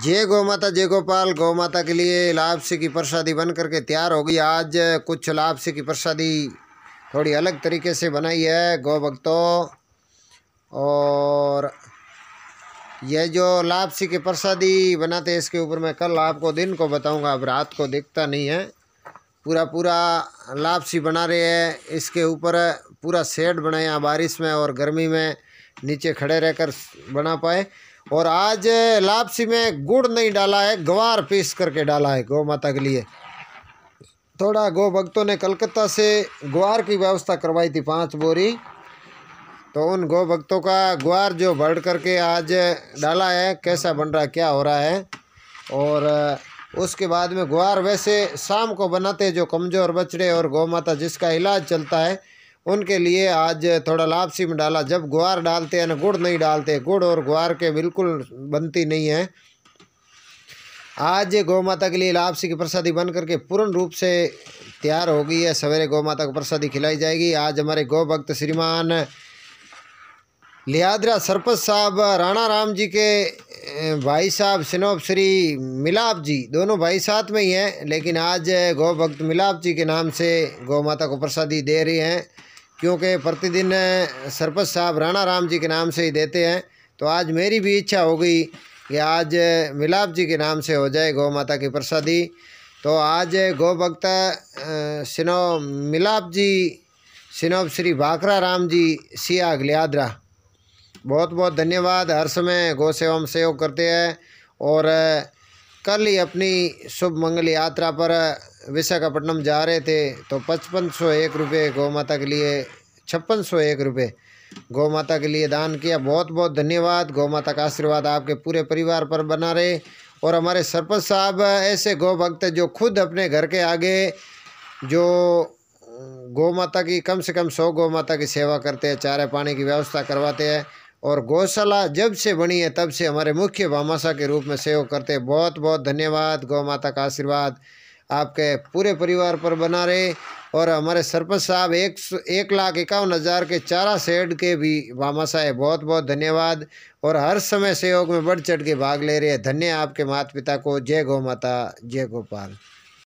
जय गौ माता जय गोपाल गौ माता के लिए लापसी की प्रसादी बन करके तैयार हो गई आज कुछ लापसी की प्रसादी थोड़ी अलग तरीके से बनाई है गौ भक्तों और यह जो लापसी की प्रसादी बनाते हैं इसके ऊपर मैं कल आपको दिन को बताऊंगा अब रात को देखता नहीं है पूरा पूरा लापसी बना रहे हैं इसके ऊपर पूरा सेट बनाया बारिश में और गर्मी में नीचे खड़े रहकर बना पाए और आज लापसी में गुड़ नहीं डाला है गवार पीस करके डाला है गौ माता के लिए थोड़ा गौ भक्तों ने कलकत्ता से ग्वार की व्यवस्था करवाई थी पाँच बोरी तो उन गौ भक्तों का ग्वार जो भर करके आज डाला है कैसा बन रहा क्या हो रहा है और उसके बाद में ग्वार वैसे शाम को बनाते जो कमज़ोर बचड़े और गौ माता जिसका इलाज चलता है उनके लिए आज थोड़ा लापसी में डाला जब ग्वार डालते हैं ना गुड़ नहीं डालते गुड़ और ग्वार के बिल्कुल बनती नहीं है आज गौ माता के लिए लापसी की प्रसादी बन करके पूर्ण रूप से तैयार हो गई है सवेरे गौ माता को प्रसादी खिलाई जाएगी आज हमारे गौ भक्त श्रीमान लियाद्रा सरपत साहब राणा राम जी के भाई साहब सिनोब श्री मिलाप जी दोनों भाई साथ में ही हैं लेकिन आज गौ भक्त मिलाप जी के नाम से गौ माता को प्रसादी दे रहे हैं क्योंकि प्रतिदिन सरपत साहब राणा राम जी के नाम से ही देते हैं तो आज मेरी भी इच्छा हो गई कि आज मिलाप जी के नाम से हो जाए गौ माता की प्रसादी तो आज गौ भक्त सिनो मिलाप जी सिनोब श्री बाकरा राम जी सिया अगलियादरा बहुत बहुत धन्यवाद हर समय गौ सेवा हम सहयोग करते हैं और कल ही अपनी शुभ मंगल यात्रा पर विशाखापट्टनम जा रहे थे तो पचपन सौ एक रुपये गौ माता के लिए छप्पन सौ एक रुपये गौ माता के लिए दान किया बहुत बहुत धन्यवाद गौ माता का आशीर्वाद आपके पूरे परिवार पर बना रहे और हमारे सरपंच साहब ऐसे गौ भक्त जो खुद अपने घर के आगे जो गौ माता की कम से कम सौ गौ माता की सेवा करते हैं चारे पानी की व्यवस्था करवाते हैं और गौशाला जब से बनी है तब से हमारे मुख्य भामाशा के रूप में सेवा करते बहुत बहुत धन्यवाद गौ माता का आशीर्वाद आपके पूरे परिवार पर बना रहे और हमारे सरपंच साहब एक एक लाख इक्यावन हज़ार के चारा सेड के भी मामा है बहुत बहुत धन्यवाद और हर समय सहयोग में बढ़ चढ़ के भाग ले रहे हैं धन्य आपके माता पिता को जय गौ माता जय गोपाल